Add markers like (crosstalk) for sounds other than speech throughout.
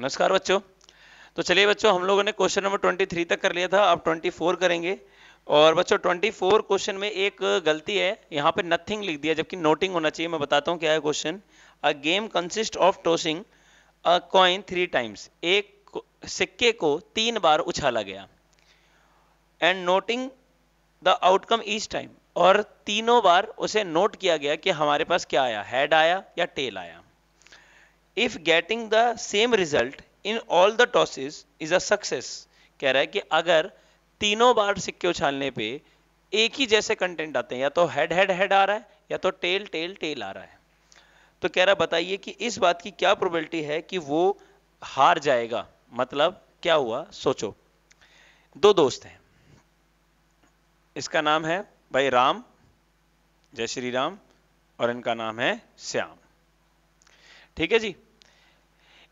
नमस्कार बच्चों तो चलिए बच्चों हम लोगों ने क्वेश्चन नंबर 23 तक कर लिया था अब 24 करेंगे और बच्चों 24 क्वेश्चन में एक गलती है यहाँ पे नथिंग लिख दिया जबकि नोटिंग होना चाहिए मैं बताता हूँ क्या है question a game consist of tossing a coin three times एक सिक्के को तीन बार उछाला गया and noting the outcome each time और तीनों बार उसे नोट किया गया कि हमारे पास क्या आया हेड आया या टेल आया if getting the same result in all the tosses is a success कह रहा है कि अगर तीनों बार सिक्के उछालने पे एक ही जैसे कंटेंट आते हैं या तो हेड हेड हेड आ रहा है या तो टेल टेल टेल आ रहा है तो कह रहा बताइए कि इस बात की क्या प्रोबेबिलिटी है कि वो हार जाएगा मतलब क्या हुआ सोचो दो दोस्त हैं इसका नाम है भाई राम जय श्री राम और इनका नाम है श्याम ठीक है जी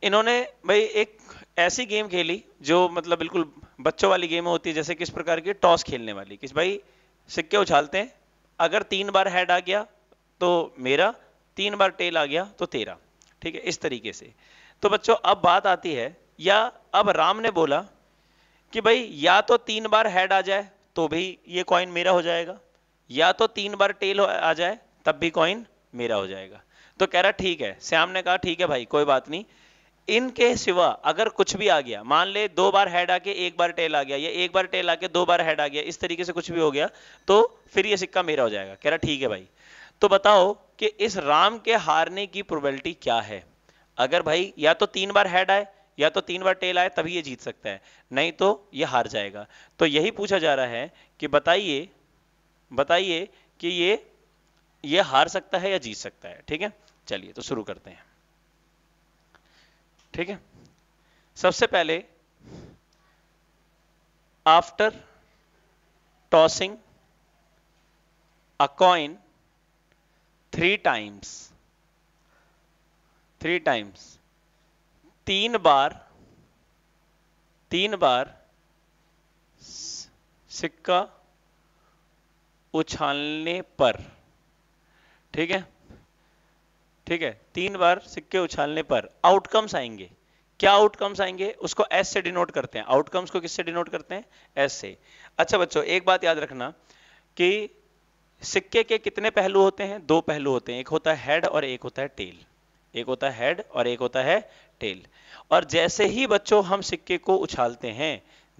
इन्होंने भाई एक ऐसी गेम खेली जो मतलब बिल्कुल बच्चों वाली गेम होती है जैसे किस प्रकार की टॉस खेलने वाली किस भाई सिक्के उछालते हैं अगर तीन बार हेड आ गया तो मेरा तीन बार टेल आ गया तो तेरा ठीक है इस तरीके से तो बच्चों अब बात आती है या अब राम ने बोला कि भाई या तो तीन बार हेड आ जाए तो भी ये कॉइन मेरा हो जाएगा या तो तीन बार टेल आ जाए तब भी कॉइन मेरा हो जाएगा तो कह रहा ठीक है श्याम ने कहा ठीक है भाई कोई बात नहीं इनके सिवा अगर कुछ भी आ गया मान ले दो बार हेड आके एक बार टेल आ गया या एक बार टेल आके दो बार हेड आ गया इस तरीके से कुछ भी हो गया तो फिर ये सिक्का मेरा हो जाएगा कह रहा ठीक है भाई तो बताओ कि इस राम के हारने की प्रोबेबिलिटी क्या है अगर भाई या तो तीन बार हेड आए या तो तीन बार टेल आए तभी ये जीत सकता है नहीं तो ये हार जाएगा तो यही पूछा जा रहा है कि बताइए बताइए कि ये ये हार सकता है या जीत सकता है ठीक है चलिए तो शुरू करते हैं ठीक है सबसे पहले after tossing a coin three times three times तीन बार तीन बार सिक्का उछालने पर ठीक है ठीक है तीन बार सिक्के उछालने पर आउटकम्स आएंगे क्या आउटकम्स आएंगे उसको एस से डिनोट करते हैं आउटकम्स को किससे डिनोट करते हैं एस से अच्छा बच्चों एक बात याद रखना कि सिक्के के कितने पहलू होते हैं दो पहलू होते हैं एक होता है हेड और एक होता है टेल एक होता है हेड और एक होता है टेल और जैसे ही बच्चों हम सिक्के को उछालते हैं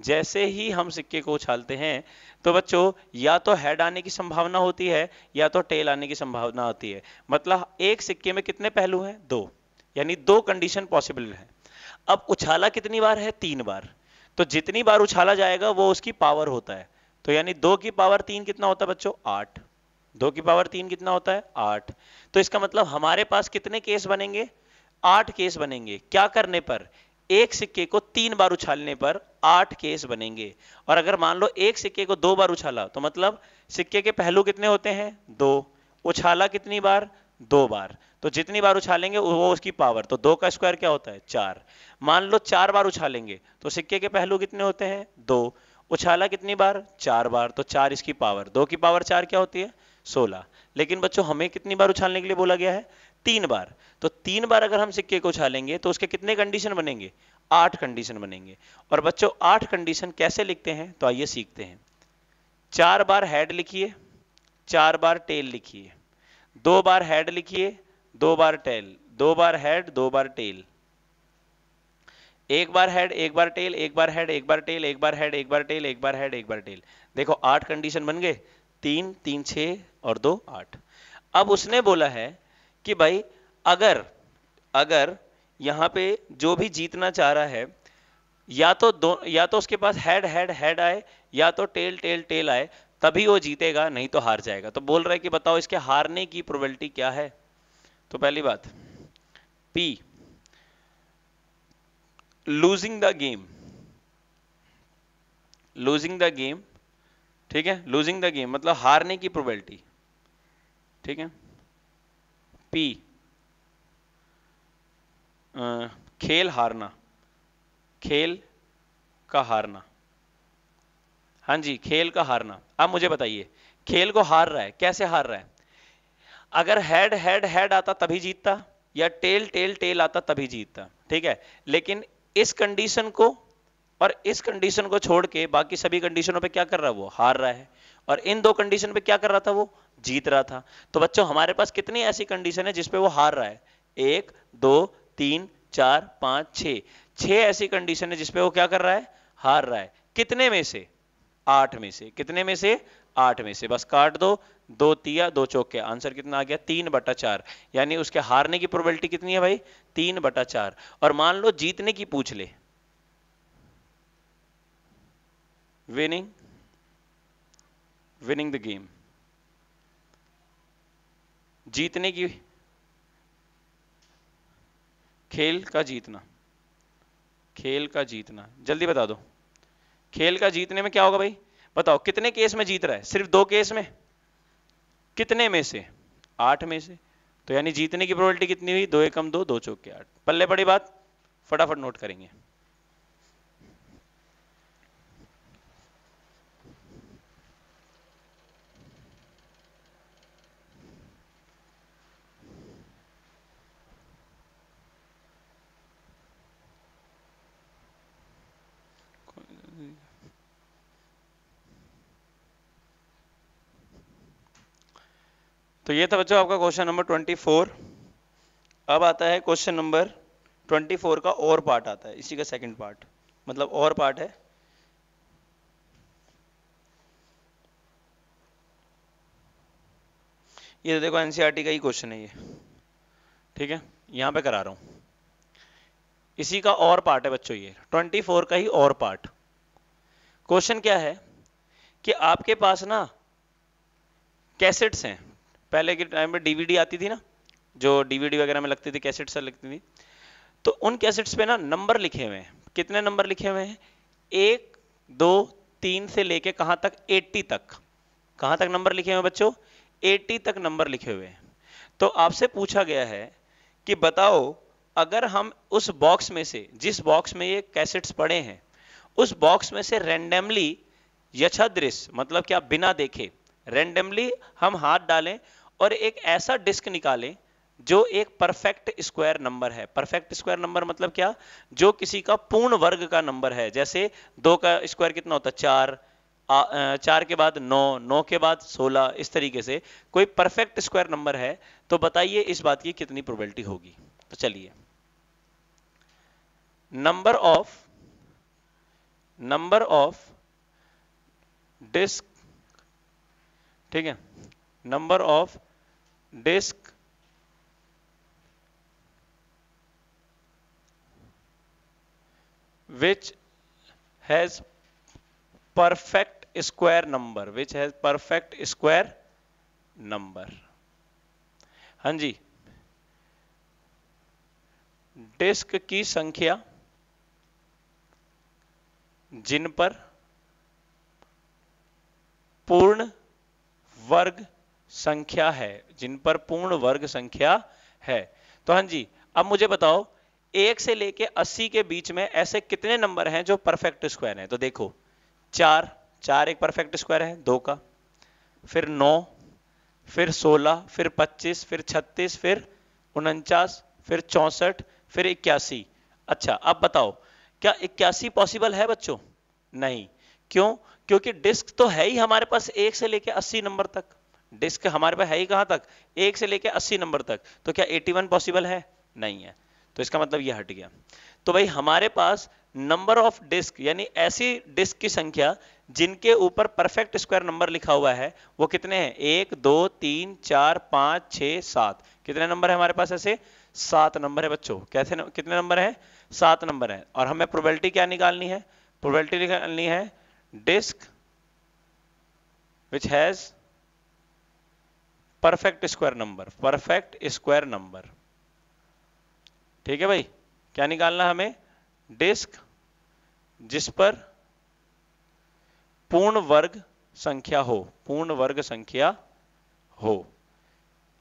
जैसे ही हम सिक्के को उछालते हैं तो बच्चों या तो हेड आने की संभावना होती है या तो टेल आने की संभावना होती है मतलब एक सिक्के में कितने पहलू हैं दो यानी दो कंडीशन पॉसिबल है अब उछाला कितनी बार है तीन बार तो जितनी बार उछाला जाएगा वो उसकी पावर होता है तो यानी दो की पावर तीन कितना होता है बच्चों आठ दो की पावर तीन कितना होता है आठ तो इसका मतलब हमारे पास कितने केस बनेंगे आठ केस बनेंगे क्या करने पर एक सिक्के को तीन बार उछालने पर आठ केस बनेंगे और अगर मान लो एक सिक्के को दो बार उछाला तो मतलब सिक्के के पहलू कितने होते हैं दो उछाला कितनी बार दो बार तो जितनी बार उछालेंगे वो उसकी पावर तो दो का स्क्वायर क्या होता है चार मान लो चार बार उछालेंगे तो सिक्के के पहलू कितने होते हैं दो उछाला कितनी बार चार बार तो चार इसकी पावर दो की पावर चार क्या होती है सोलह लेकिन बच्चों हमें कितनी बार उछालने के लिए बोला गया है तीन बार तो तीन बार अगर हम सिक्के को उछालेंगे तो उसके कितने कंडीशन बनेंगे आठ कंडीशन बनेंगे और बच्चों आठ कंडीशन कैसे लिखते हैं तो आइए सीखते हैं चार बार हेड लिखिए चार बार टेल लिखिए दो बार हेड लिखिए दो बार टेल दो बार हेड दो बार टेल एक बार हेड एक बार टेल एक बार हेड एक बार टेल एक बार हेड एक बार टेल एक बार हेड एक बार टेल देखो आठ कंडीशन बन गए तीन तीन छ और दो आठ अब उसने बोला है कि भाई अगर अगर यहाँ पे जो भी जीतना चाह रहा है या तो दो या तो उसके पास हेड हेड हेड आए या तो टेल टेल टेल आए तभी वो जीतेगा नहीं तो हार जाएगा तो बोल रहा है कि बताओ इसके हारने की प्रोबेबिलिटी क्या है तो पहली बात P losing the game losing the game ठीक है लूजिंग द गेम मतलब हारने की प्रोबेबिलिटी ठीक है पी आ, खेल हारना खेल का हारना हाँ जी खेल का हारना अब मुझे बताइए खेल को हार रहा है कैसे हार रहा है अगर हेड हेड हेड आता तभी जीतता या टेल टेल टेल आता तभी जीतता ठीक है लेकिन इस कंडीशन को और इस कंडीशन को छोड़ के बाकी सभी कंडीशनों पे क्या कर रहा है वो हार रहा है और इन दो कंडीशन पे क्या कर रहा था वो जीत रहा था तो बच्चों हमारे पास कितनी ऐसी कंडीशन है जिसपे वो हार रहा है एक दो तीन चार पांच छ छह ऐसी कंडीशन है जिसपे वो क्या कर रहा है हार रहा है कितने में से आठ में से कितने में से आठ में से बस काट दो दो तिया दो चौके आंसर कितना आ गया तीन बटा चार यानी उसके हारने की प्रोबेबिलिटी कितनी है भाई तीन बटा चार और मान लो जीतने की पूछ ले विनिंग विनिंग द गेम जीतने की खेल का जीतना खेल का जीतना जल्दी बता दो खेल का जीतने में क्या होगा भाई बताओ कितने केस में जीत रहा है सिर्फ दो केस में कितने में से आठ में से तो यानी जीतने की प्रोबेबिलिटी कितनी हुई दो एकम दो दो चौके आठ पल्ले बड़ी बात फटाफट नोट करेंगे तो ये था बच्चों आपका क्वेश्चन नंबर ट्वेंटी फोर अब आता है क्वेश्चन नंबर ट्वेंटी फोर का और पार्ट आता है इसी का सेकंड पार्ट मतलब और पार्ट है ये देखो एनसीईआरटी e का ही क्वेश्चन है ये ठीक है यहां पे करा रहा हूं इसी का और पार्ट है बच्चों ये 24 का ही और पार्ट क्वेश्चन क्या है कि आपके पास ना कैसेट्स हैं पहले के टाइम में डीवीडी आती थी ना जो डीवीडी वगैरह में लगती थी कैसेट्स लगती थी तो उन कैसेट्स पे ना नंबर लिखे हुए हैं कितने नंबर लिखे हुए हैं एक दो तीन से लेके कहाँ तक एट्टी तक कहाँ तक नंबर लिखे हुए बच्चों एट्टी तक नंबर लिखे हुए हैं तो आपसे पूछा गया है कि बताओ अगर हम उस बॉक्स में से जिस बॉक्स में ये कैसेट्स पड़े हैं उस बॉक्स में से रेंडमली यछादृश मतलब कि आप बिना देखे रेंडमली हम हाथ डालें और एक ऐसा डिस्क निकाले जो एक परफेक्ट स्क्वायर नंबर है परफेक्ट स्क्वायर नंबर मतलब क्या जो किसी का पूर्ण वर्ग का नंबर है जैसे दो का स्क्वायर कितना होता है चार आ, चार के बाद नौ नौ के बाद सोलह इस तरीके से कोई परफेक्ट स्क्वायर नंबर है तो बताइए इस बात की कितनी प्रोबेबिलिटी होगी तो चलिए number of number of disc ठीक है number of disk which has perfect square number which has perfect square number हाँ जी डिस्क की संख्या जिन पर पूर्ण वर्ग संख्या है जिन पर पूर्ण वर्ग संख्या है तो हां जी अब मुझे बताओ एक से लेके अस्सी के बीच में ऐसे कितने नंबर हैं जो परफेक्ट स्क्वायर हैं तो देखो चार चार एक परफेक्ट स्क्वायर है दो का फिर नौ फिर सोलह फिर पच्चीस फिर छत्तीस फिर उनचास फिर चौसठ फिर इक्यासी अच्छा अब बताओ क्या इक्यासी पॉसिबल है बच्चों नहीं क्यों क्योंकि डिस्क तो है ही हमारे पास एक से लेके अस्सी नंबर तक डिस्क हमारे पास है ही कहां तक एक से लेकर अस्सी नंबर तक तो क्या 81 पॉसिबल है नहीं है तो इसका मतलब ये हट गया तो भाई हमारे पास नंबर ऑफ डिस्क यानी ऐसी डिस्क की संख्या जिनके ऊपर परफेक्ट स्क्वायर नंबर लिखा हुआ है वो कितने हैं एक दो तीन चार पांच छ सात कितने नंबर है हमारे पास ऐसे सात नंबर है बच्चों कैसे कितने नंबर है सात नंबर है और हमें प्रोबेबिलिटी क्या निकालनी है प्रोबेबिलिटी निकालनी है disc which has perfect square number perfect square number ठीक है भाई क्या निकालना हमें डिस्क जिस पर पूर्ण वर्ग संख्या हो पूर्ण वर्ग संख्या हो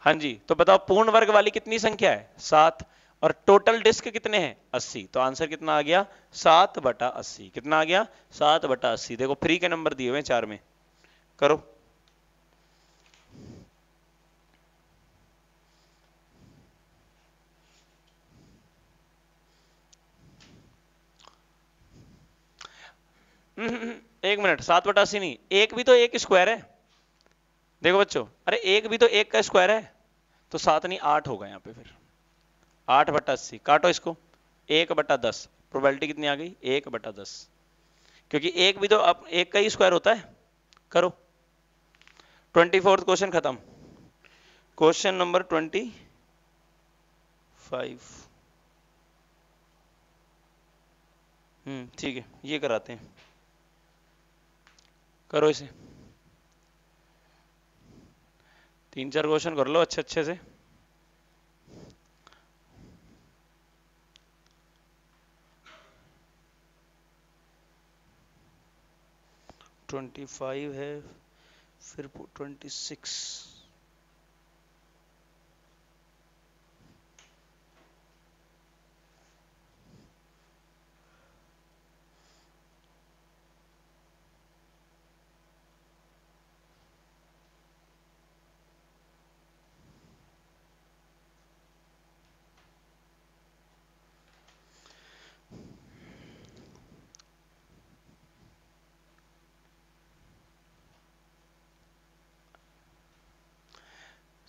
हाँ जी तो बताओ पूर्ण वर्ग वाली कितनी संख्या है सात और टोटल डिस्क कितने हैं अस्सी तो आंसर कितना आ गया सात बटा अस्सी कितना आ गया सात बटा अस्सी देखो फ्री के नंबर दिए हुए चार में करो हम्म, एक मिनट सात बटा अस्सी नहीं एक भी तो एक स्क्वायर है देखो बच्चों अरे एक भी तो एक का स्क्वायर है तो सात नहीं आठ होगा यहाँ पे फिर आठ बटा अस्सी काटो इसको एक बटा दस प्रोबेबिलिटी कितनी आ गई एक बटा दस क्योंकि एक भी तो अब एक का ही स्क्वायर होता है करो ट्वेंटी फोर्थ क्वेश्चन खत्म question number twenty five hmm ठीक है ये कराते हैं करो इसे तीन चार क्वेश्चन कर लो अच्छे अच्छे से ट्वेंटी फाइव है फिर ट्वेंटी सिक्स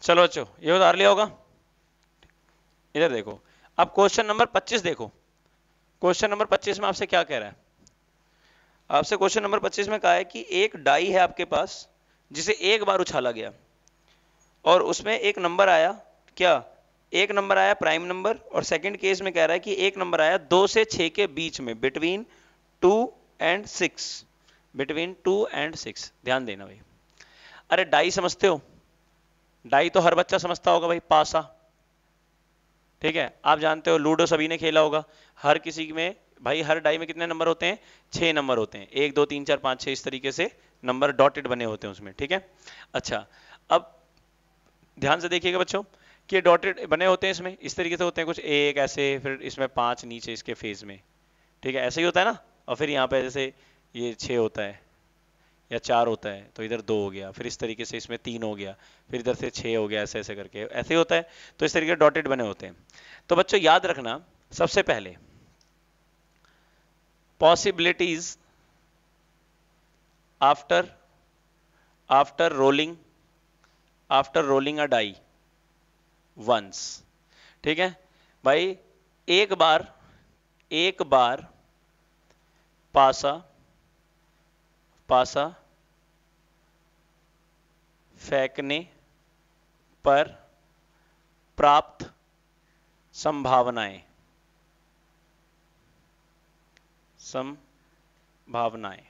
चलो अच्छो ये उतार लिया होगा इधर देखो अब क्वेश्चन नंबर 25 देखो क्वेश्चन नंबर 25 में आपसे क्या कह रहा है आपसे क्वेश्चन नंबर 25 में कहा है कि एक डाई है आपके पास जिसे एक बार उछाला गया और उसमें एक नंबर आया क्या एक नंबर आया प्राइम नंबर और सेकंड केस में कह रहा है कि एक नंबर आया दो से छ के बीच में between two and six between two and six ध्यान देना भाई अरे डाई समझते हो डाई तो हर बच्चा समझता होगा भाई पासा ठीक है आप जानते हो लूडो सभी ने खेला होगा हर किसी में भाई हर डाई में कितने नंबर होते हैं छह नंबर होते हैं एक दो तीन चार पांच छह इस तरीके से नंबर डॉटेड बने होते हैं उसमें ठीक है अच्छा अब ध्यान से देखिएगा बच्चों कि डॉटेड बने होते हैं इसमें इस तरीके से होते हैं कुछ एक ऐसे फिर इसमें पांच नीचे इसके फेज में ठीक है ऐसे ही होता है ना और फिर यहाँ पे जैसे ये छः होता है या चार होता है तो इधर दो हो गया फिर इस तरीके से इसमें तीन हो गया फिर इधर से छः हो गया ऐसे ऐसे करके ऐसे ही होता है तो इस तरीके डॉटेड बने होते हैं तो बच्चों याद रखना सबसे पहले possibilities after after rolling after rolling a die once ठीक है भाई एक बार एक बार पासा पासा फेंकने पर प्राप्त संभावनाएं संभावनाएं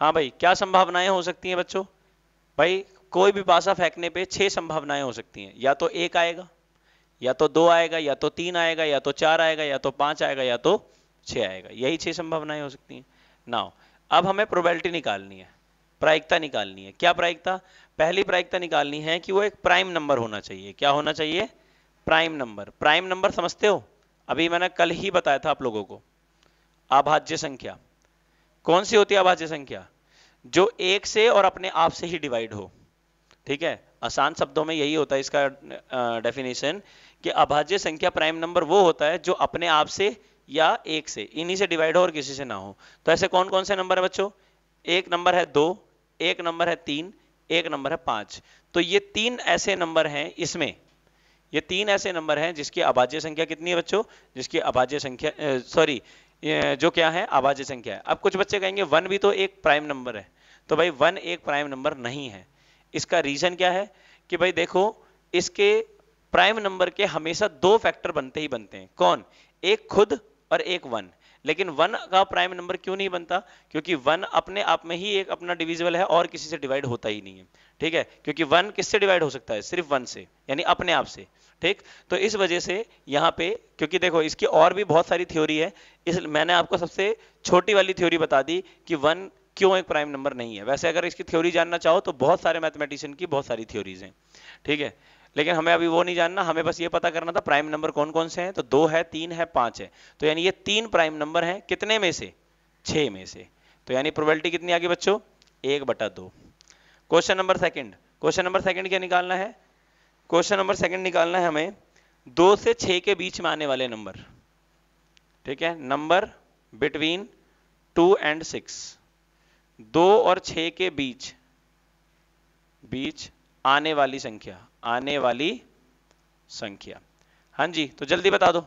हाँ भाई क्या संभावनाएं हो सकती हैं बच्चों भाई कोई भी पासा फेंकने पे छह संभावनाएं हो सकती हैं या तो एक आएगा या तो दो आएगा या तो तीन आएगा या तो चार आएगा या तो पांच आएगा या तो छह आएगा यही छह संभावनाएं हो सकती हैं नाउ अब हमें प्रोबेबिलिटी निकालनी है प्रायिकता निकालनी है क्या प्रायिकता पहली प्रायिकता तो निकालनी है कि वो एक प्राइम नंबर होना चाहिए क्या होना चाहिए प्राइम नंबर प्राइम नंबर समझते हो अभी मैंने कल ही बताया था आप लोगों को अभाज्य संख्या कौन सी होती है अभाज्य संख्या जो एक से और अपने आप से ही डिवाइड हो ठीक है आसान शब्दों में यही होता है इसका डेफिनेशन कि अभाज्य संख्या प्राइम नंबर वो होता है जो अपने आप से या एक से इन्हीं से डिवाइड हो और किसी से ना हो तो ऐसे कौन कौन से नंबर है बच्चों एक नंबर है दो एक नंबर है तीन एक नंबर है पांच तो ये तीन ऐसे नंबर हैं इसमें ये तीन ऐसे नंबर हैं जिसकी अभाज्य संख्या कितनी है बच्चों जिसकी अभाज्य संख्या सॉरी जो क्या है अभाज्य संख्या है अब कुछ बच्चे कहेंगे वन भी तो एक प्राइम नंबर है तो भाई वन एक प्राइम नंबर नहीं है इसका रीजन क्या है कि भाई देखो इसके प्राइम नंबर के हमेशा दो फैक्टर बनते ही बनते हैं कौन एक खुद और एक वन लेकिन वन का प्राइम नंबर क्यों नहीं बनता क्योंकि वन अपने आप में ही एक अपना डिविजिबल है और किसी से डिवाइड होता ही नहीं है ठीक है क्योंकि वन किससे डिवाइड हो सकता है सिर्फ वन से यानी अपने आप से ठीक तो इस वजह से यहाँ पे क्योंकि देखो इसकी और भी बहुत सारी थ्योरी है इस मैंने आपको सबसे छोटी वाली थ्योरी बता दी कि वन क्यों एक प्राइम नंबर नहीं है वैसे अगर इसकी थ्योरी जानना चाहो तो बहुत सारे मैथमेटिशियन की बहुत सारी थ्योरीज हैं ठीक है लेकिन हमें अभी वो नहीं जानना हमें बस ये पता करना था प्राइम नंबर कौन कौन से हैं तो दो है तीन है पांच है तो यानी ये तीन प्राइम नंबर हैं कितने में से छ में से तो यानी प्रोबेबिलिटी कितनी आ गई बच्चों एक बटा दो question number second question number second क्या निकालना है क्वेश्चन नंबर सेकंड निकालना है हमें दो से छ के बीच में आने वाले नंबर ठीक है number between two and six दो और छ के बीच बीच आने वाली संख्या आने वाली संख्या हाँ जी तो जल्दी बता दो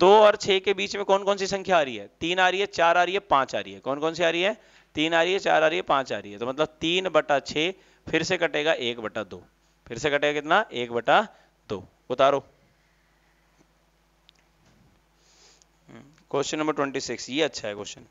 दो और छह के बीच में कौन कौन सी संख्या आ रही है तीन आ रही है चार आ रही है पांच आ रही है कौन कौन सी आ रही है तीन आ रही है चार आ रही है पांच आ रही है तो मतलब तीन बटा छ फिर से कटेगा एक बटा दो फिर से कटेगा कितना एक बटा दो उतारो क्वेश्चन नंबर ट्वेंटी सिक्स ये अच्छा है क्वेश्चन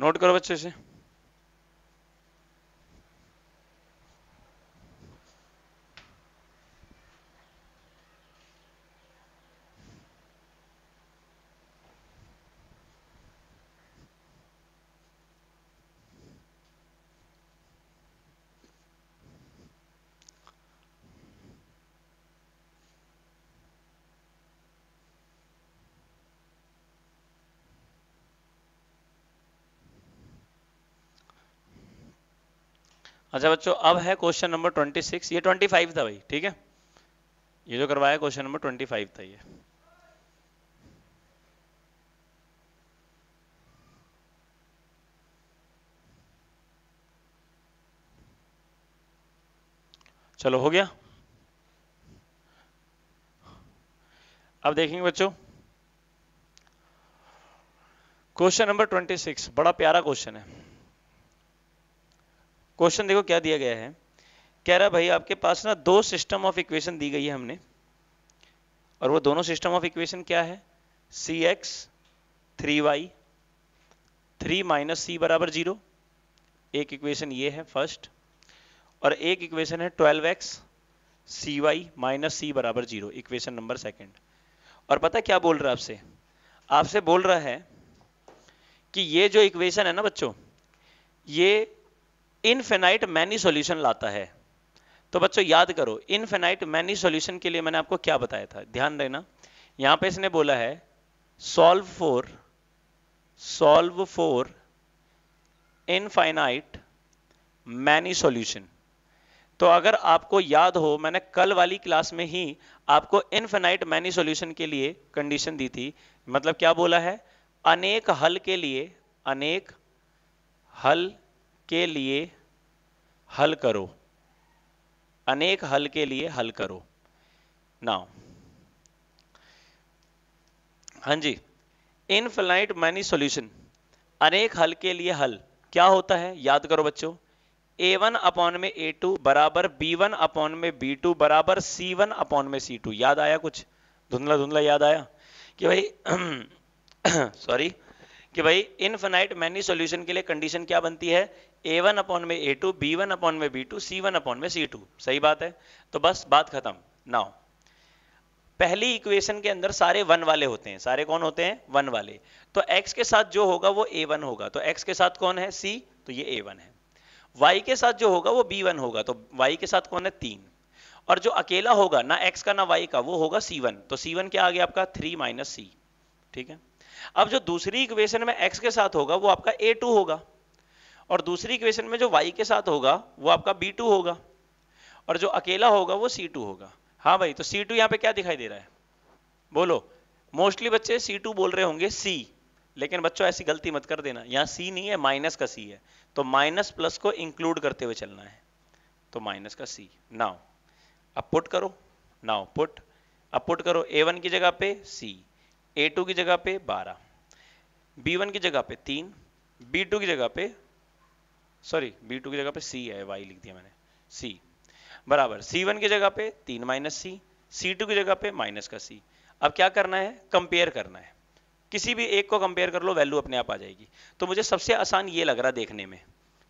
नोट करो बच्चे से अच्छा बच्चों अब है क्वेश्चन नंबर 26 ये 25 था भाई ठीक है ये जो करवाया क्वेश्चन नंबर 25 था ये चलो हो गया अब देखेंगे बच्चों क्वेश्चन नंबर 26 बड़ा प्यारा क्वेश्चन है क्वेश्चन देखो क्या दिया गया है कह रहा भाई आपके पास ना दो सिस्टम ऑफ इक्वेशन दी गई है हमने और वो दोनों सिस्टम ऑफ इक्वेशन क्या है C X three Y three minus C बराबर जीरो एक इक्वेशन ये है फर्स्ट और एक इक्वेशन है twelve X C Y minus C बराबर जीरो इक्वेशन नंबर सेकेंड और पता क्या बोल रहा है आपसे आपसे बोल रहा है कि ये जो इक्वेशन है ना बच्चों ये इनफेनाइट मैनी सॉल्यूशन लाता है तो बच्चों याद करो इनफेनाइट मैनी सॉल्यूशन के लिए मैंने आपको क्या बताया था ध्यान देना यहां पे इसने बोला है solve for solve for infinite many solution तो अगर आपको याद हो मैंने कल वाली क्लास में ही आपको इनफेनाइट मैनी सॉल्यूशन के लिए कंडीशन दी थी मतलब क्या बोला है अनेक हल के लिए अनेक हल के लिए हल करो अनेक हल के लिए हल करो नाउ हाँ जी इनफिनाइट मैनी सॉल्यूशन अनेक हल के लिए हल क्या होता है याद करो बच्चों ए वन अपॉन में ए टू बराबर बी वन अपॉन में बी टू बराबर सी वन अपॉन में सी टू याद आया कुछ धुंधला धुंधला याद आया कि भाई सॉरी (clears throat) कि भाई इनफिनाइट मैनी सॉल्यूशन के लिए कंडीशन क्या बनती है ए वन अपॉन में A two B one upon में B two C one upon में सी टू सही बात है तो बस बात खत्म नाउ पहली इक्वेशन के अंदर सारे वन वाले होते हैं सारे कौन होते हैं वन वाले तो एक्स के साथ जो होगा वो ए वन होगा तो एक्स के साथ कौन है सी तो ये ए वन है वाई के साथ जो होगा वो बी वन होगा तो वाई के साथ कौन है तीन और जो अकेला होगा ना एक्स का ना वाई का वो होगा सी वन तो सी वन क्या आ गया आपका थ्री माइनस सी ठीक है अब जो दूसरी इक्वेशन में एक्स के साथ होगा वो आपका ए टू होगा और दूसरी इक्वेशन में जो वाई के साथ होगा वो आपका बी टू होगा और जो अकेला होगा वो सी टू होगा हाँ भाई तो सी टू यहाँ पे क्या दिखाई दे रहा है बोलो मोस्टली बच्चे सी टू बोल रहे होंगे सी लेकिन बच्चों ऐसी गलती मत कर देना यहाँ सी नहीं है माइनस का सी है तो माइनस प्लस को इंक्लूड करते हुए चलना है तो माइनस का सी नाउ अब पुट करो नाउ पुट अब पुट करो ए वन की जगह पे सी ए टू की जगह पे बारह बी वन की जगह पे तीन बी टू की जगह पे सॉरी बी टू की जगह पे सी है वाई लिख दिया मैंने सी बराबर सी वन की जगह पे तीन माइनस सी सी टू की जगह पे माइनस का सी अब क्या करना है कंपेयर करना है किसी भी एक को कंपेयर कर लो वैल्यू अपने आप आ जाएगी तो मुझे सबसे आसान ये लग रहा देखने में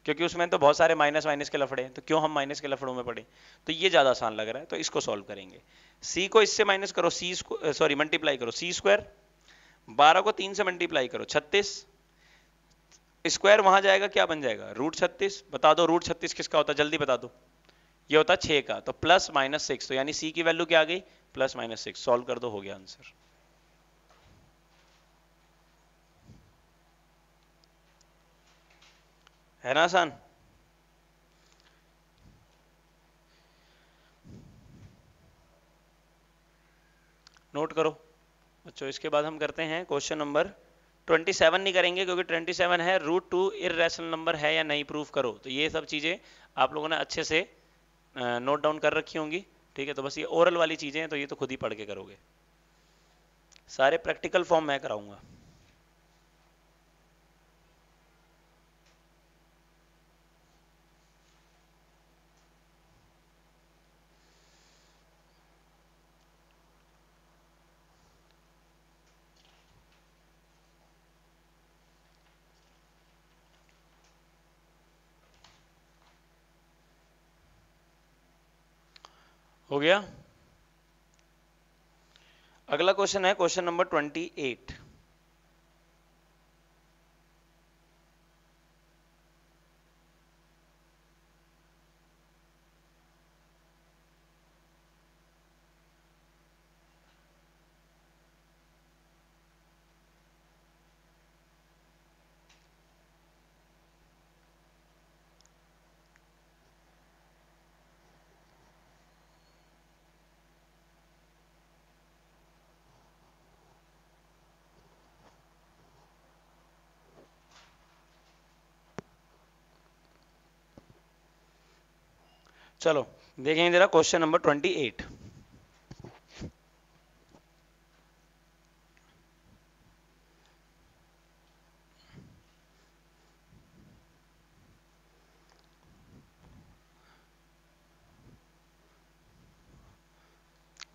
क्योंकि उसमें तो बहुत सारे माइनस माइनस के लफड़े हैं तो क्यों हम माइनस के लफड़ों में पड़े तो ये ज़्यादा आसान लग रहा है तो इसको सॉल्व करेंगे सी को इससे माइनस करो सी सॉरी मल्टीप्लाई करो सी स्क्वायर बारह को तीन से मल्टीप्लाई करो छत्तीस स्क्वायर वहां जाएगा क्या बन जाएगा रूट छत्तीस बता दो रूट छत्तीस किसका होता जल्दी बता दो ये होता छे का तो प्लस माइनस सिक्स तो यानी सी की वैल्यू क्या आ गई प्लस माइनस सिक्स सॉल्व कर दो हो गया आंसर है ना आसान नोट करो बच्चों इसके बाद हम करते हैं क्वेश्चन नंबर 27 नहीं करेंगे क्योंकि 27 है रूट टू इेशनल नंबर है या नहीं प्रूफ करो तो ये सब चीज़ें आप लोगों ने अच्छे से नोट डाउन कर रखी होंगी ठीक है तो बस ये ओरल वाली चीज़ें हैं तो ये तो खुद ही पढ़ के करोगे सारे प्रैक्टिकल फॉर्म मैं कराऊंगा हो गया अगला क्वेश्चन है क्वेश्चन नंबर ट्वेंटी एट चलो देखेंगे जरा क्वेश्चन नंबर ट्वेंटी एट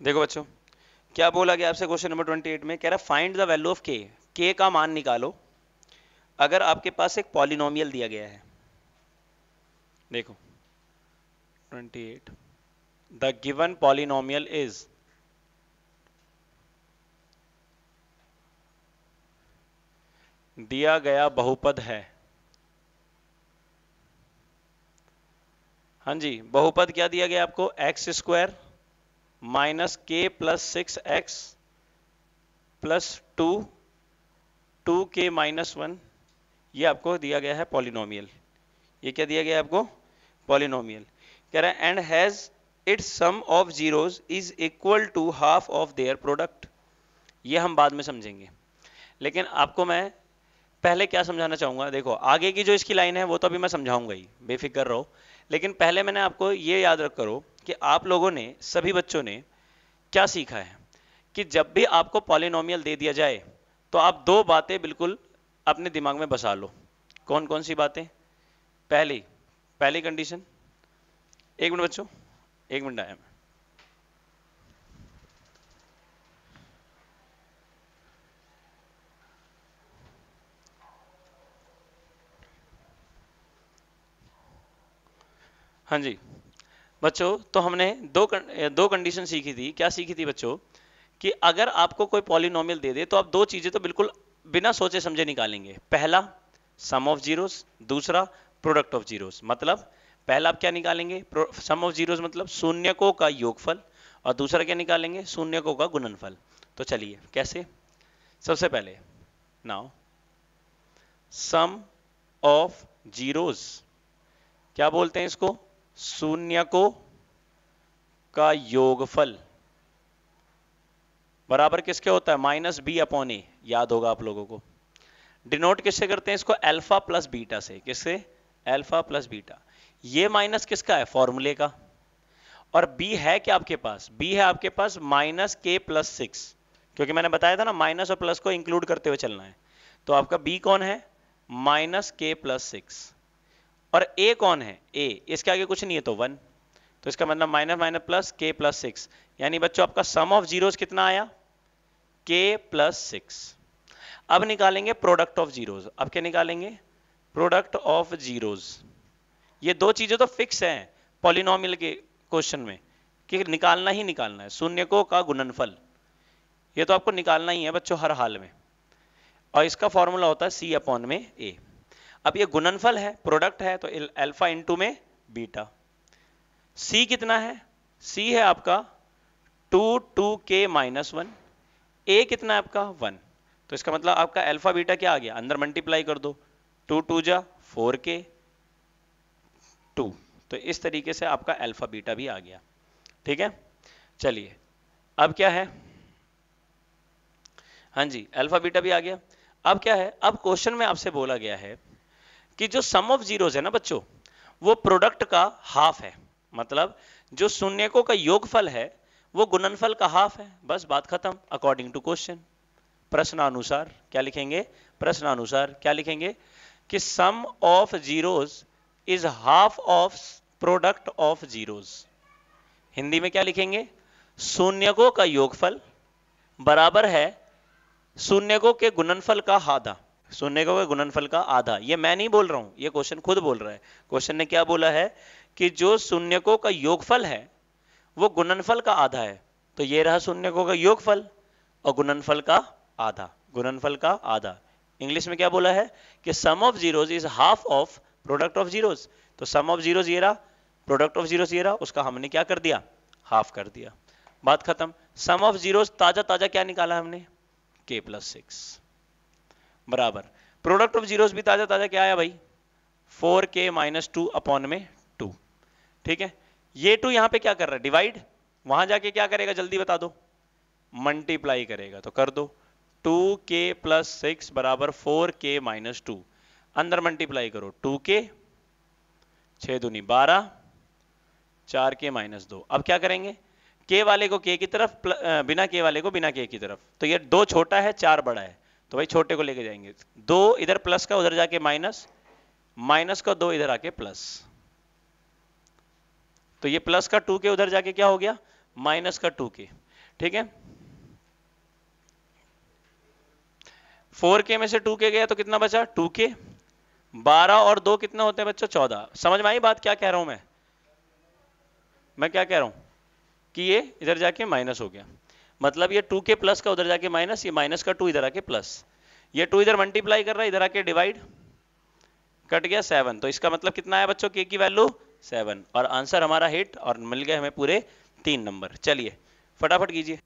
देखो बच्चों क्या बोला गया आपसे क्वेश्चन नंबर ट्वेंटी एट में कह रहा फाइंड द वैल्यू ऑफ के के का मान निकालो अगर आपके पास एक पॉलिनोमियल दिया गया है देखो 28 the given polynomial is दिया गया बहुपद है हाँ जी बहुपद क्या दिया गया आपको X square minus K plus six X plus two two के माइनस वन ये आपको दिया गया है पॉलिनोमियल ये क्या दिया गया है आपको पॉलिनोमियल कह रहा है and has its sum of zeros is equal to half of their product ये हम बाद में समझेंगे लेकिन आपको मैं पहले क्या समझाना चाहूंगा देखो आगे की जो इसकी लाइन है वो तो अभी मैं समझाऊंगा ही बेफिक्र रहो लेकिन पहले मैंने आपको ये याद रख करो कि आप लोगों ने सभी बच्चों ने क्या सीखा है कि जब भी आपको पॉलिनोमियल दे दिया जाए तो आप दो बातें बिल्कुल अपने दिमाग में बसा लो कौन कौन सी बातें पहली पहली कंडीशन एक मिनट बच्चों एक मिनट आया मैं हाँ जी बच्चों तो हमने दो दो कंडीशन सीखी थी क्या सीखी थी बच्चों कि अगर आपको कोई पॉलिनोमियल दे दे तो आप दो चीजें तो बिल्कुल बिना सोचे समझे निकालेंगे पहला सम ऑफ जीरोस दूसरा प्रोडक्ट ऑफ जीरोस मतलब पहला आप क्या निकालेंगे सम ऑफ जीरोस मतलब शून्यकों का योगफल और दूसरा क्या निकालेंगे शून्यकों का गुणनफल तो चलिए कैसे सबसे पहले नाउ सम ऑफ जीरोस क्या बोलते हैं इसको शून्यकों का योगफल बराबर किसके होता है माइनस बी अपॉन ए याद होगा आप लोगों को डिनोट किससे करते हैं इसको अल्फा प्लस बीटा से किससे अल्फा प्लस बीटा ये माइनस किसका है फॉर्मूले का और बी है क्या आपके पास बी है आपके पास माइनस के प्लस सिक्स क्योंकि मैंने बताया था ना माइनस और प्लस को इंक्लूड करते हुए चलना है तो आपका बी कौन है माइनस के प्लस सिक्स और ए कौन है ए इसके आगे कुछ नहीं है तो वन तो इसका मतलब minus minus plus k plus six यानी बच्चों आपका सम ऑफ जीरोस कितना आया के प्लस सिक्स अब निकालेंगे प्रोडक्ट ऑफ जीरोस अब क्या निकालेंगे प्रोडक्ट ऑफ जीरोज़ ये दो चीजें तो फिक्स हैं पॉलिनॉमिल के क्वेश्चन में कि निकालना ही निकालना है शून्य को का गुणनफल ये तो आपको निकालना ही है बच्चों हर हाल में और इसका फॉर्मूला होता है सी अपॉन में ए अब ये गुणनफल है प्रोडक्ट है तो अल्फा इंटू में बीटा सी कितना है सी है आपका टू टू के माइनस वन ए कितना है आपका वन तो इसका मतलब आपका अल्फा बीटा क्या आ गया अंदर मल्टीप्लाई कर दो टू टू जा फोर के टू तो इस तरीके से आपका अल्फा बीटा भी आ गया ठीक है चलिए अब क्या है हाँ जी अल्फा बीटा भी आ गया अब क्या है अब क्वेश्चन में आपसे बोला गया है कि जो सम ऑफ जीरोज है ना बच्चों वो प्रोडक्ट का हाफ है मतलब जो शून्यकों का योगफल है वो गुणनफल का हाफ है बस बात खत्म अकॉर्डिंग टू क्वेश्चन प्रश्नानुसार क्या लिखेंगे प्रश्नानुसार क्या लिखेंगे कि sum of zeros is half of product of zeros Hindi में क्या लिखेंगे शून्यकों का योगफल बराबर है शून्यकों के गुणनफल का आधा शून्यकों के गुणनफल का आधा ये मैं नहीं बोल रहा हूं ये क्वेश्चन खुद बोल रहा है क्वेश्चन ने क्या बोला है कि जो शून्यकों का योगफल है वो गुणनफल का आधा है तो ये रहा शून्यकों का योगफल और गुणनफल का आधा गुणनफल का आधा इंग्लिश में क्या बोला है कि sum of zeros is half of product of zeros तो सम ऑफ जीरोस ये रहा प्रोडक्ट ऑफ जीरोस ये रहा उसका हमने क्या कर दिया हाफ कर दिया बात खत्म सम ऑफ जीरोस ताजा ताजा क्या निकाला हमने के प्लस सिक्स बराबर प्रोडक्ट ऑफ जीरोस भी ताजा ताजा क्या आया भाई four k minus two upon में टू ठीक है ये टू यहां पे क्या कर रहा है डिवाइड वहां जाके क्या करेगा जल्दी बता दो मल्टीप्लाई करेगा तो कर दो टू के प्लस सिक्स बराबर फोर के माइनस टू अंदर मल्टीप्लाई करो टू के छः दूनी बारह चार के माइनस दो अब क्या करेंगे के वाले को के की तरफ बिना के वाले को बिना के की तरफ तो ये दो छोटा है चार बड़ा है तो भाई छोटे को लेके जाएंगे दो इधर प्लस का उधर जाके माइनस माइनस का दो इधर आके प्लस तो ये प्लस का टू के उधर जाके क्या हो गया माइनस का टू के ठीक है फोर के में से टू के गया तो कितना बचा टू के बारह और दो कितने होते हैं बच्चों चौदह समझ में आई बात क्या कह रहा हूं मैं मैं क्या कह रहा हूं कि ये इधर जाके माइनस हो गया मतलब ये टू के प्लस का उधर जाके माइनस ये माइनस का टू इधर आके प्लस ये टू इधर मल्टीप्लाई कर रहा है इधर आके डिवाइड कट गया सेवन तो इसका मतलब कितना आया बच्चों के की वैल्यू सेवन और आंसर हमारा हिट और मिल गया हमें पूरे तीन नंबर चलिए फटाफट कीजिए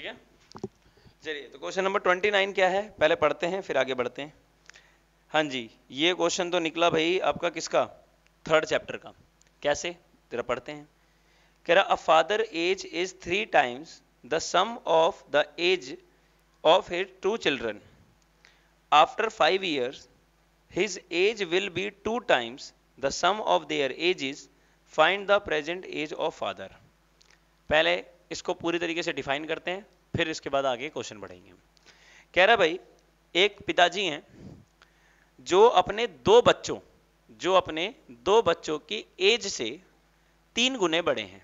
ठीक है चलिए तो क्वेश्चन नंबर ट्वेंटी नाइन क्या है पहले पढ़ते हैं फिर आगे बढ़ते हैं हाँ जी ये क्वेश्चन तो निकला भाई आपका किसका थर्ड चैप्टर का कैसे जरा पढ़ते हैं कह रहा a father age is three times the sum of the age of his two children after five years his age will be two times the sum of their age is find the present age of father पहले इसको पूरी तरीके से define करते हैं फिर इसके बाद आगे क्वेश्चन बढ़ेंगे कह रहा भाई एक पिताजी हैं जो अपने दो बच्चों जो अपने दो बच्चों की एज से तीन गुने बड़े हैं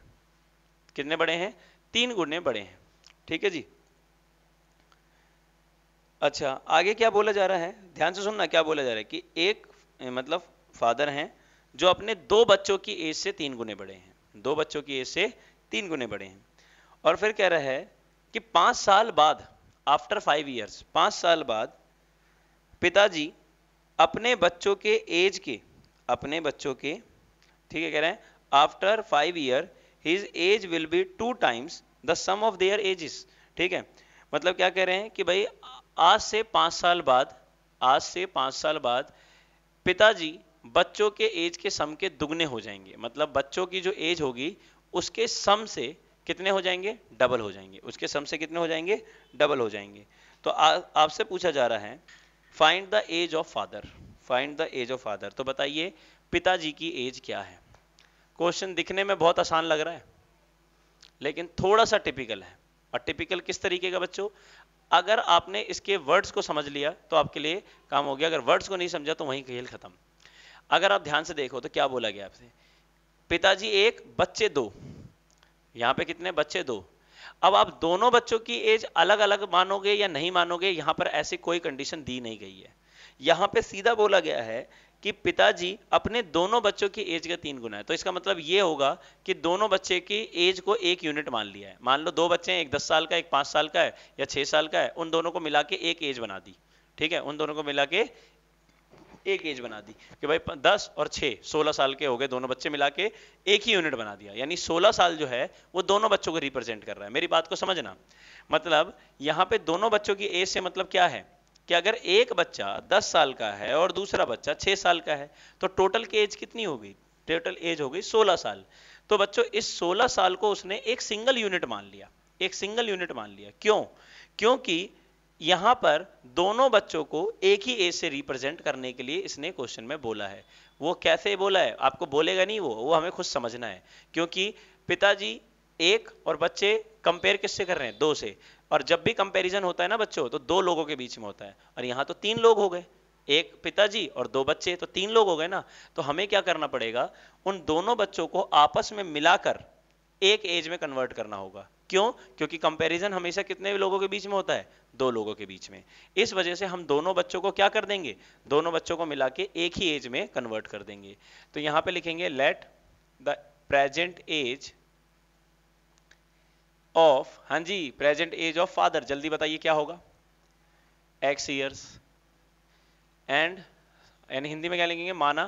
कितने बड़े हैं तीन गुने बड़े हैं ठीक है जी अच्छा आगे क्या बोला जा रहा है ध्यान से सुनना क्या बोला जा रहा है कि एक मतलब फादर हैं जो अपने दो बच्चों की एज से तीन गुने बड़े हैं दो बच्चों की एज से तीन गुने बड़े हैं और फिर कह रहा है कि पांच साल बाद आफ्टर फाइव ईयर्स पांच साल बाद पिताजी अपने बच्चों के एज के अपने बच्चों के ठीक है कह रहे हैं after five year his age will be two times the sum of their ages ठीक है मतलब क्या कह रहे हैं कि भाई आज से पांच साल बाद आज से पांच साल बाद पिताजी बच्चों के एज के सम के दुगने हो जाएंगे मतलब बच्चों की जो एज होगी उसके सम से कितने हो जाएंगे डबल हो जाएंगे उसके सम से कितने हो जाएंगे डबल हो जाएंगे तो आपसे पूछा जा रहा है find the age of father find the age of father तो बताइए पिताजी की एज क्या है क्वेश्चन दिखने में बहुत आसान लग रहा है लेकिन थोड़ा सा टिपिकल है और टिपिकल किस तरीके का बच्चों अगर आपने इसके वर्ड्स को समझ लिया तो आपके लिए काम हो गया अगर वर्ड्स को नहीं समझा तो वहीं खेल खत्म अगर आप ध्यान से देखो तो क्या बोला गया आपसे पिताजी एक बच्चे दो यहाँ पे कितने बच्चे दो अब आप दोनों बच्चों की एज अलग अलग मानोगे या नहीं मानोगे यहाँ पर ऐसी कोई कंडीशन दी नहीं गई है यहाँ पे सीधा बोला गया है कि पिताजी अपने दोनों बच्चों की एज का तीन गुना है तो इसका मतलब ये होगा कि दोनों बच्चे की एज को एक यूनिट मान लिया है मान लो दो बच्चे हैं एक दस साल का एक पांच साल का है या छह साल का है उन दोनों को मिला के एक एज बना दी ठीक है उन दोनों को मिला के एक एज बना दी कि भाई दस और छः सोलह साल के हो गए दोनों बच्चे मिला के एक ही यूनिट बना दिया यानी सोलह साल जो है वो दोनों बच्चों को रिप्रेजेंट कर रहा है मेरी बात को समझना मतलब यहाँ पे दोनों बच्चों की एज से मतलब क्या है कि अगर एक बच्चा दस साल का है और दूसरा बच्चा छः साल का है तो टोटल की एज कितनी होगी टोटल एज हो गई सोलह साल तो बच्चों इस सोलह साल को उसने एक सिंगल यूनिट मान लिया एक सिंगल यूनिट मान लिया क्यों क्योंकि यहां पर दोनों बच्चों को एक ही एज से रिप्रेजेंट करने के लिए इसने क्वेश्चन में बोला है वो कैसे बोला है आपको बोलेगा नहीं वो वो हमें खुद समझना है क्योंकि पिताजी एक और बच्चे कंपेयर किससे कर रहे हैं दो से और जब भी कंपैरिजन होता है ना बच्चों तो दो लोगों के बीच में होता है और यहां तो तीन लोग हो गए एक पिताजी और दो बच्चे तो तीन लोग हो गए ना तो हमें क्या करना पड़ेगा उन दोनों बच्चों को आपस में मिलाकर एक एज में कन्वर्ट करना होगा क्यों क्योंकि कंपैरिजन हमेशा कितने लोगों के बीच में होता है दो लोगों के बीच में इस वजह से हम दोनों बच्चों को क्या कर देंगे दोनों बच्चों को मिला के एक ही एज में कन्वर्ट कर देंगे तो यहां पे लिखेंगे let the present age of हां जी प्रेजेंट एज ऑफ फादर जल्दी बताइए क्या होगा एक्स ईयर्स एंड यानी हिंदी में क्या लिखेंगे माना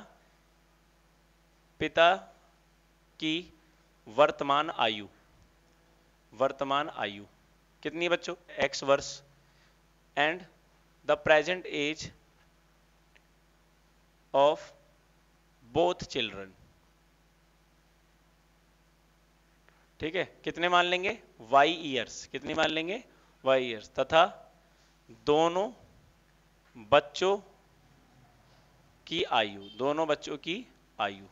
पिता की वर्तमान आयु वर्तमान आयु कितनी बच्चों एक्स वर्ष and the present age of both children ठीक है कितने मान लेंगे वाई ईयर्स कितने मान लेंगे वाई ईयर्स तथा दोनों बच्चों की आयु दोनों बच्चों की आयु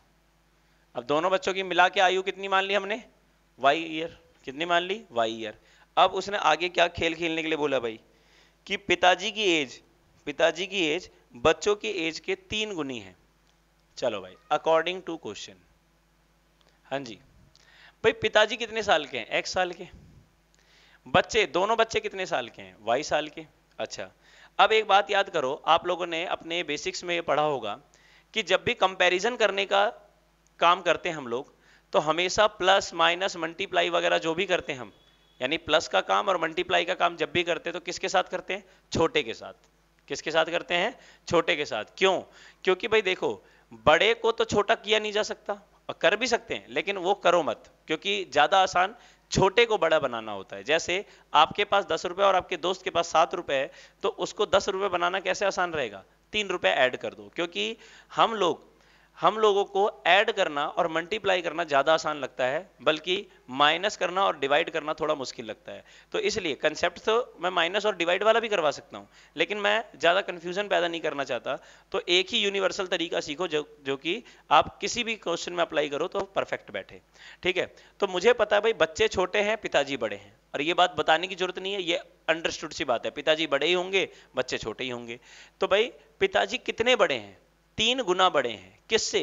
अब दोनों बच्चों की मिला के आयु कितनी मान ली हमने वाई ईयर कितनी मान ली वाई ईयर अब उसने आगे क्या खेल खेलने के लिए बोला भाई कि पिताजी की एज पिताजी की एज बच्चों की एज के तीन गुनी है चलो भाई अकॉर्डिंग टू क्वेश्चन हाँ जी भाई पिताजी कितने साल के हैं एक्स साल के बच्चे दोनों बच्चे कितने साल के हैं वाई साल के अच्छा अब एक बात याद करो आप लोगों ने अपने बेसिक्स में पढ़ा होगा कि जब भी कंपैरिजन करने का काम करते हैं हम लोग तो हमेशा प्लस माइनस मल्टीप्लाई वगैरह जो भी करते हैं हम यानी प्लस का काम और मल्टीप्लाई का काम जब भी करते हैं तो किसके साथ करते हैं छोटे के साथ किसके साथ करते हैं छोटे के साथ क्यों क्योंकि भाई देखो बड़े को तो छोटा किया नहीं जा सकता और कर भी सकते हैं लेकिन वो करो मत क्योंकि ज्यादा आसान छोटे को बड़ा बनाना होता है जैसे आपके पास दस रुपए और आपके दोस्त के पास सात रुपए है तो उसको दस रुपए बनाना कैसे आसान रहेगा तीन रुपए ऐड कर दो क्योंकि हम लोग हम लोगों को ऐड करना और मल्टीप्लाई करना ज़्यादा आसान लगता है बल्कि माइनस करना और डिवाइड करना थोड़ा मुश्किल लगता है तो इसलिए कंसेप्ट तो मैं माइनस और डिवाइड वाला भी करवा सकता हूँ लेकिन मैं ज़्यादा कन्फ्यूजन पैदा नहीं करना चाहता तो एक ही यूनिवर्सल तरीका सीखो जो जो कि आप किसी भी क्वेश्चन में अप्लाई करो तो परफेक्ट बैठे ठीक है तो मुझे पता है भाई बच्चे छोटे हैं पिताजी बड़े हैं और ये बात बताने की जरूरत नहीं है ये अंडरस्टूड सी बात है पिताजी बड़े ही होंगे बच्चे छोटे ही होंगे तो भाई पिताजी कितने बड़े हैं तीन गुना बड़े हैं किससे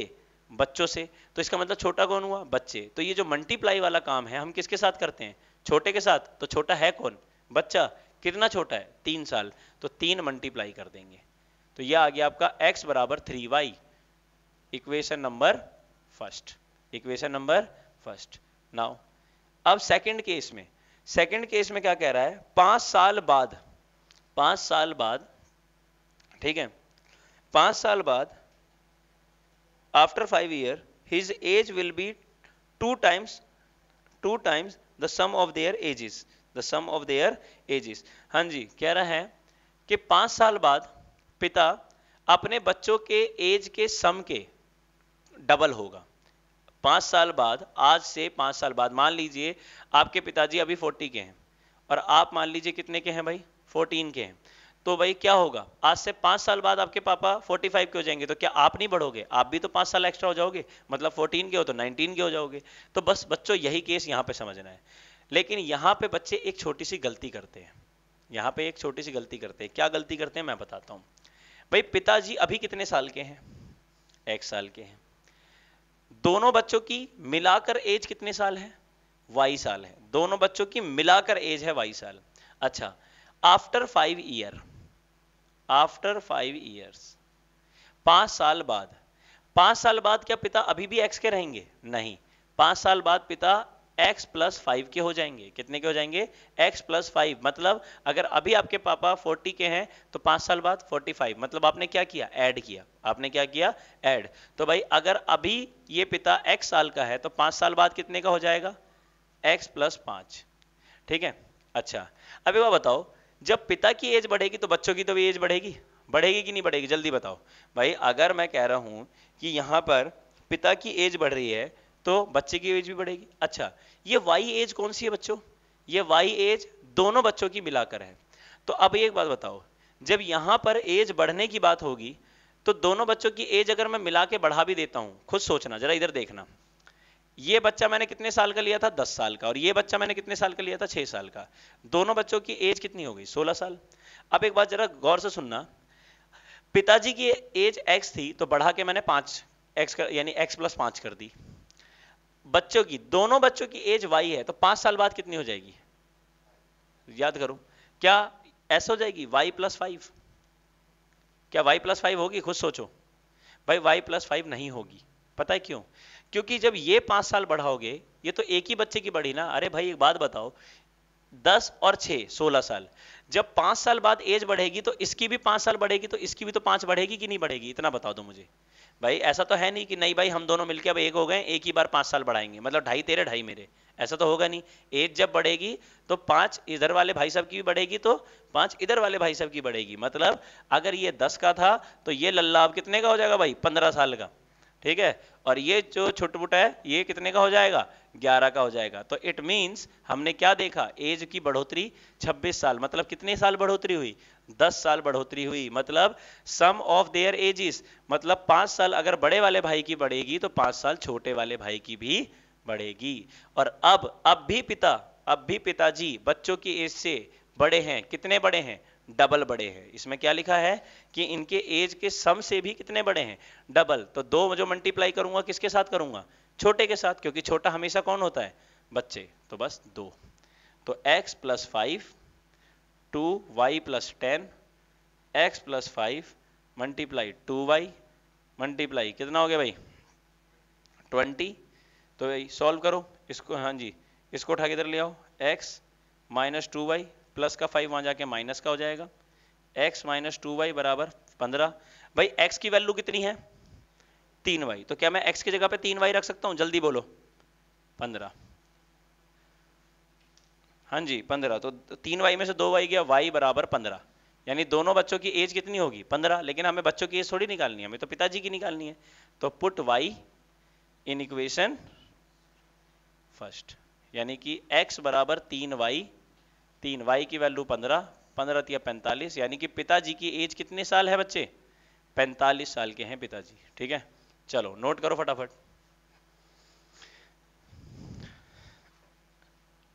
बच्चों से तो इसका मतलब छोटा कौन हुआ बच्चे तो ये जो मल्टीप्लाई वाला काम है हम किसके साथ करते हैं छोटे के साथ तो छोटा है कौन बच्चा कितना छोटा है तीन साल तो तीन मल्टीप्लाई कर देंगे तो ये आ गया आपका x बराबर three y equation number first equation number first now अब सेकंड केस में सेकंड केस में क्या कह रहा है पांच साल बाद पांच साल बाद ठीक है पांच साल बाद after 5 year his age will be 2 times 2 times the sum of their ages the sum of their ages हाँ जी कह रहा है कि 5 साल बाद पिता अपने बच्चों के एज के सम के डबल होगा पाँच साल बाद आज से पाँच साल बाद मान लीजिए आपके पिताजी अभी फोर्टी के हैं और आप मान लीजिए कितने के हैं भाई फोर्टीन के हैं तो भाई क्या होगा आज से पांच साल बाद आपके पापा 45 के हो जाएंगे तो क्या आप नहीं बढ़ोगे आप भी तो पांच साल एक्स्ट्रा हो जाओगे मतलब 14 के हो तो 19 के हो जाओगे तो बस बच्चों यही केस यहाँ पे समझना है लेकिन यहाँ पे बच्चे एक छोटी सी गलती करते हैं यहाँ पे एक छोटी सी गलती करते हैं क्या गलती करते हैं मैं बताता हूँ भाई पिताजी अभी कितने साल के हैं एक साल के हैं दोनों बच्चों की मिलाकर एज कितने साल है वाई साल है दोनों बच्चों की मिलाकर एज है वाई साल अच्छा after five year after five years पांच साल बाद पांच साल बाद क्या पिता अभी भी एक्स के रहेंगे नहीं पांच साल बाद पिता एक्स प्लस फाइव के हो जाएंगे कितने के हो जाएंगे एक्स प्लस फाइव मतलब अगर अभी आपके पापा फोर्टी के हैं तो पांच साल बाद फोर्टी फाइव मतलब आपने क्या किया एड किया आपने क्या किया एड तो भाई अगर अभी ये पिता एक्स साल का है तो पांच साल बाद कितने का हो जाएगा एक्स प्लस पांच ठीक है अच्छा अभी वह बताओ जब पिता की एज बढ़ेगी तो बच्चों की तो भी एज बढ़ेगी बढ़ेगी कि नहीं बढ़ेगी जल्दी बताओ भाई अगर मैं कह रहा हूं कि यहाँ पर पिता की एज बढ़ रही है तो बच्चे की एज भी बढ़ेगी अच्छा ये वाई एज कौन सी है बच्चों ये वाई एज दोनों बच्चों की मिलाकर है तो अब एक बात बताओ जब यहां पर एज बढ़ने की बात होगी तो दोनों बच्चों की एज अगर मैं मिला के बढ़ा भी देता हूं खुद सोचना जरा इधर देखना ये बच्चा मैंने कितने साल का लिया था दस साल का और ये बच्चा मैंने कितने साल का लिया था छह साल का दोनों बच्चों की एज कितनी हो गई सोलह साल अब एक बात जरा गौर से सुनना पिताजी की एज एक्स थी तो बढ़ा के मैंने पांच एक्स कर यानी एक्स प्लस पांच कर दी बच्चों की दोनों बच्चों की एज वाई है तो पांच साल बाद कितनी हो जाएगी याद करो क्या ऐसा हो जाएगी वाई प्लस फाइव क्या वाई प्लस फाइव होगी खुद सोचो भाई वाई प्लस फाइव नहीं होगी पता है क्यों क्योंकि जब ये पांच साल बढ़ाओगे ये तो एक ही बच्चे की बढ़ी ना अरे भाई एक बात बताओ दस और छह सोलह साल जब पांच साल बाद एज बढ़ेगी तो इसकी भी पांच साल बढ़ेगी तो इसकी भी तो पांच बढ़ेगी कि नहीं बढ़ेगी इतना बता दो मुझे भाई ऐसा तो है नहीं कि नहीं भाई हम दोनों मिलकर अब एक हो गए एक ही बार पांच साल बढ़ाएंगे मतलब ढाई तेरे ढाई मेरे ऐसा तो होगा नहीं एज जब बढ़ेगी तो पांच इधर वाले भाई साहब की भी बढ़ेगी तो पांच इधर वाले भाई साहब की बढ़ेगी मतलब अगर ये दस का था तो ये लल्ला अब कितने का हो जाएगा भाई पंद्रह साल का ठीक है और ये जो छोटा मोटा है ये कितने का हो जाएगा 11 का हो जाएगा तो इट मीन्स हमने क्या देखा एज की बढ़ोतरी 26 साल मतलब कितने साल बढ़ोतरी हुई 10 साल बढ़ोतरी हुई मतलब सम ऑफ देयर एजिस मतलब पांच साल अगर बड़े वाले भाई की बढ़ेगी तो पांच साल छोटे वाले भाई की भी बढ़ेगी और अब अब भी पिता अब भी पिताजी बच्चों की एज से बड़े हैं कितने बड़े हैं डबल बड़े हैं इसमें क्या लिखा है कि इनके एज के सम से भी कितने बड़े हैं डबल तो दो जो मल्टीप्लाई करूंगा किसके साथ करूंगा छोटे के साथ क्योंकि छोटा हमेशा कौन होता है बच्चे तो बस दो तो x plus five two y plus ten x plus five multiply two y multiply कितना हो गया भाई ट्वेंटी तो भाई सॉल्व करो इसको हाँ जी इसको उठा के इधर ले आओ x minus two y plus का फाइव वहां जाके माइनस का हो जाएगा एक्स माइनस टू वाई बराबर पंद्रह भाई एक्स की वैल्यू कितनी है तीन वाई तो क्या मैं एक्स की जगह पे तीन वाई रख सकता हूं जल्दी बोलो पंद्रह हाँ जी पंद्रह तो तीन वाई में से दो वाई गया वाई बराबर पंद्रह यानी दोनों बच्चों की एज कितनी होगी पंद्रह लेकिन हमें बच्चों की एज थोड़ी निकालनी है हमें तो पिताजी की निकालनी है तो put y in equation first यानी कि एक्स बराबर तीन वाई तीन वाई की वैल्यू पंद्रह पंद्रह या पैंतालीस यानी कि पिताजी की एज कितने साल है बच्चे पैंतालीस साल के हैं पिताजी ठीक है चलो नोट करो फटाफट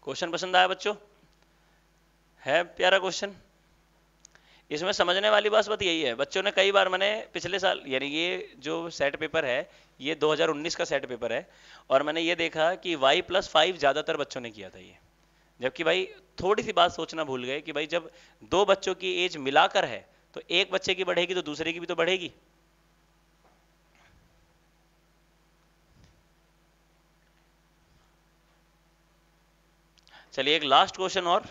क्वेश्चन पसंद आया बच्चों है प्यारा क्वेश्चन इसमें समझने वाली बात बात यही है बच्चों ने कई बार मैंने पिछले साल यानी ये जो सेट पेपर है ये 2019 का सेट पेपर है और मैंने ये देखा कि y प्लस फाइव ज़्यादातर बच्चों ने किया था ये जबकि भाई थोड़ी सी बात सोचना भूल गए कि भाई जब दो बच्चों की एज मिलाकर है तो एक बच्चे की बढ़ेगी तो दूसरे की भी तो बढ़ेगी चलिए एक लास्ट क्वेश्चन और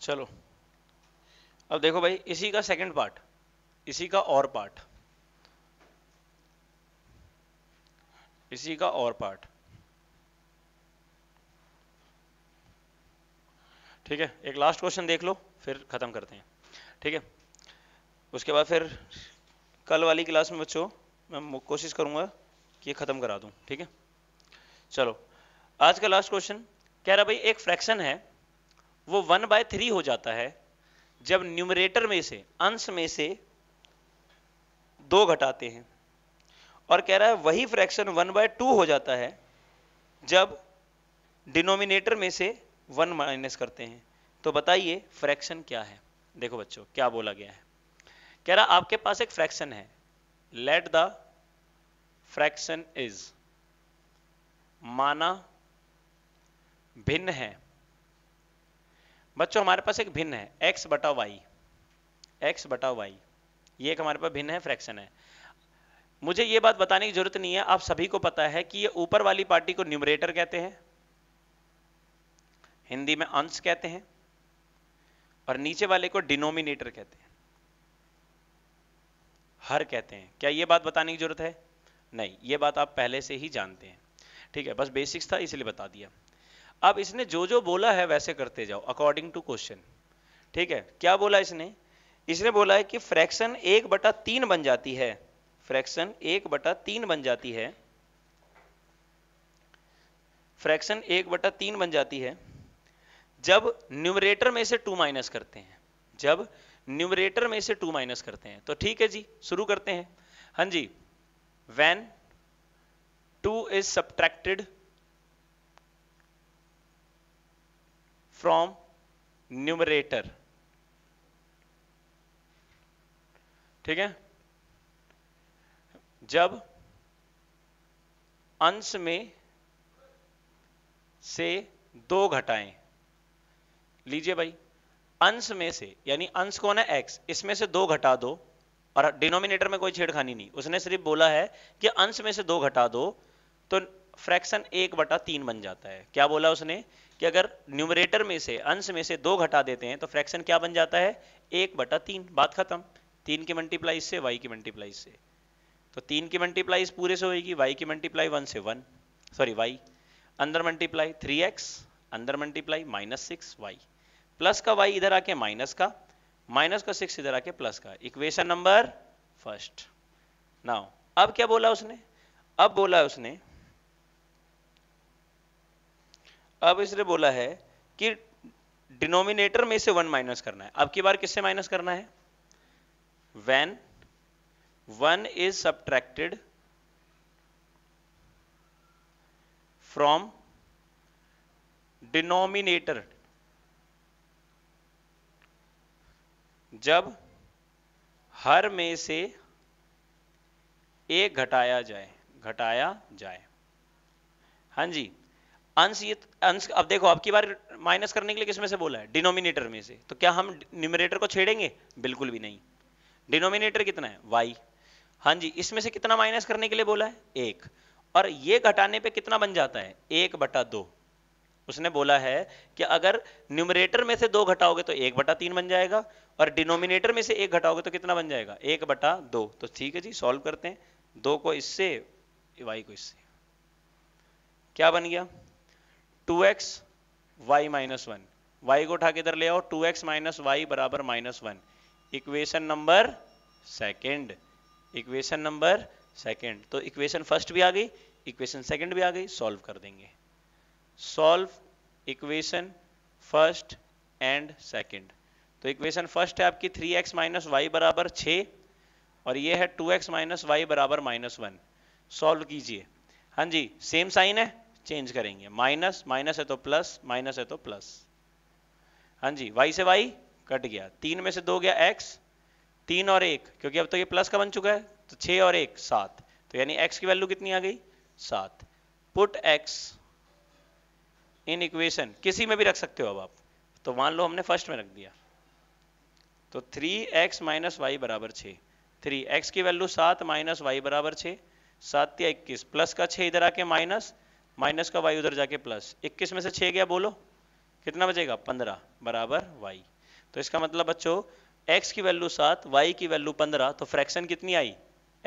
चलो अब देखो भाई इसी का सेकंड पार्ट इसी का और पार्ट इसी का और पार्ट ठीक है एक लास्ट क्वेश्चन देख लो फिर खत्म करते हैं ठीक है उसके बाद फिर कल वाली क्लास में बच्चों मैं कोशिश करूंगा कि ये खत्म करा दूं ठीक है चलो आज का लास्ट क्वेश्चन कह रहा भाई एक फ्रैक्शन है वो वन बाय थ्री हो जाता है जब न्यूमरेटर में से अंश में से दो घटाते हैं और कह रहा है वही फ्रैक्शन वन बाय टू हो जाता है जब डिनोमिनेटर में से वन माइनस करते हैं तो बताइए फ्रैक्शन क्या है देखो बच्चों क्या बोला गया है कह रहा आपके पास एक फ्रैक्शन है लेट द फ्रैक्शन इज माना भिन्न है बच्चों हमारे पास एक भिन्न है एक्स बटा वाई एक्स बटा वाई ये एक हमारे पास भिन्न है फ्रैक्शन है मुझे ये बात बताने की जरूरत नहीं है आप सभी को पता है कि ये ऊपर वाली पार्टी को न्यूमरेटर कहते हैं हिंदी में अंश कहते हैं और नीचे वाले को डिनोमिनेटर कहते हैं हर कहते हैं क्या ये बात बताने की जरूरत है नहीं ये बात आप पहले से ही जानते हैं ठीक है बस बेसिक्स था इसलिए बता दिया अब इसने जो जो बोला है वैसे करते जाओ अकॉर्डिंग टू क्वेश्चन ठीक है क्या बोला इसने इसने बोला है कि फ्रैक्शन एक बटा तीन बन जाती है फ्रैक्शन एक बटा तीन बन जाती है फ्रैक्शन एक बटा तीन बन जाती है जब न्यूमरेटर में से टू माइनस करते हैं जब न्यूमरेटर में से टू माइनस करते हैं तो ठीक है जी शुरू करते हैं हाँ जी when two is subtracted from numerator ठीक है जब अंश में से दो घटाएं लीजिए भाई अंश में से यानी अंश कौन है एक्स इसमें से दो घटा दो और डिनोमिनेटर में कोई छेड़खानी नहीं उसने सिर्फ बोला है कि अंश में से दो घटा दो तो फ्रैक्शन एक बटा तीन बन जाता है क्या बोला उसने कि अगर न्यूमरेटर में से अंश में से दो घटा देते हैं तो फ्रैक्शन क्या बन जाता है एक बटा तीन बात खत्म तीन की मल्टीप्लाई से वाई की मल्टीप्लाई से तो तीन की मल्टीप्लाई पूरे से होगी वाई की मल्टीप्लाई वन से वन सॉरी वाई अंदर मल्टीप्लाई थ्री एक्स अंदर multiply minus six y plus का वाई इधर आके माइनस का माइनस का सिक्स इधर आके प्लस का इक्वेशन नंबर फर्स्ट नाउ अब क्या बोला उसने अब बोला उसने अब इसने बोला है कि डिनोमिनेटर में से वन माइनस करना है अब की बार किससे माइनस करना है when one is subtracted from denominator जब हर में से एक घटाया जाए घटाया जाए हां जी अंश ये अंश अब देखो आपकी बार माइनस करने के लिए किसमें से बोला है डिनोमिनेटर में से तो क्या हम न्यूमिनेटर को छेड़ेंगे बिल्कुल भी नहीं डिनोमिनेटर कितना है वाई हाँ जी इसमें से कितना माइनस करने के लिए बोला है एक और ये घटाने पे कितना बन जाता है एक बटा दो उसने बोला है कि अगर न्यूमरेटर में से दो घटाओगे तो एक बटा तीन बन जाएगा और डिनोमिनेटर में से एक घटाओगे तो कितना बन जाएगा एक बटा दो तो ठीक है जी सॉल्व करते हैं दो को इससे वाई को इससे क्या बन गया two x y minus one y को उठा के इधर ले आओ टू एक्स माइनस वाई बराबर minus one equation number second equation number second तो इक्वेशन फर्स्ट भी आ गई इक्वेशन सेकेंड भी आ गई सॉल्व कर देंगे solve equation first and second तो इक्वेशन फर्स्ट है आपकी थ्री एक्स माइनस वाई बराबर छ और ये है टू एक्स माइनस वाई बराबर माइनस वन सॉल्व कीजिए हाँ जी सेम साइन है चेंज करेंगे माइनस माइनस है तो प्लस माइनस है तो प्लस हाँ जी वाई से वाई कट गया तीन में से दो गया एक्स तीन और एक क्योंकि अब तो ये प्लस का बन चुका है तो छ और एक सात तो यानी एक्स की वैल्यू कितनी आ गई सात पुट एक्स इन इक्वेशन किसी में भी रख सकते हो अब आप तो मान लो हमने फर्स्ट में रख दिया तो थ्री एक्स माइनस वाई बराबर छ थ्री एक्स की वैल्यू सात माइनस वाई बराबर छ सात या इक्कीस प्लस का छः इधर आके माइनस माइनस का वाई उधर जाके प्लस इक्कीस में से छह गया बोलो कितना बचेगा पंद्रह बराबर वाई तो इसका मतलब बच्चों एक्स की वैल्यू सात वाई की वैल्यू पंद्रह तो फ्रैक्शन कितनी आई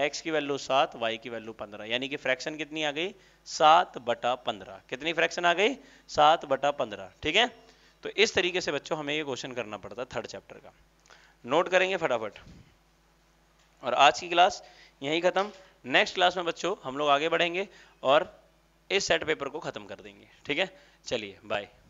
एक्स की वैल्यू सात वाई की वैल्यू पंद्रह यानी कि फ्रैक्शन कितनी आ गई सात बटा पंद्रह कितनी फ्रैक्शन आ गई सात बटा पंद्रह ठीक है तो इस तरीके से बच्चों हमें ये क्वेश्चन करना पड़ता है थर्ड चैप्टर का नोट करेंगे फटाफट और आज की क्लास यही खत्म नेक्स्ट क्लास में बच्चों हम लोग आगे बढ़ेंगे और इस सेट पेपर को खत्म कर देंगे ठीक है चलिए बाय